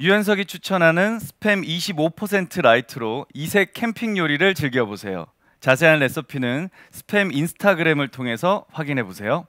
유연석이 추천하는 스팸 25% 라이트로 이색 캠핑 요리를 즐겨보세요. 자세한 레시피는 스팸 인스타그램을 통해서 확인해보세요.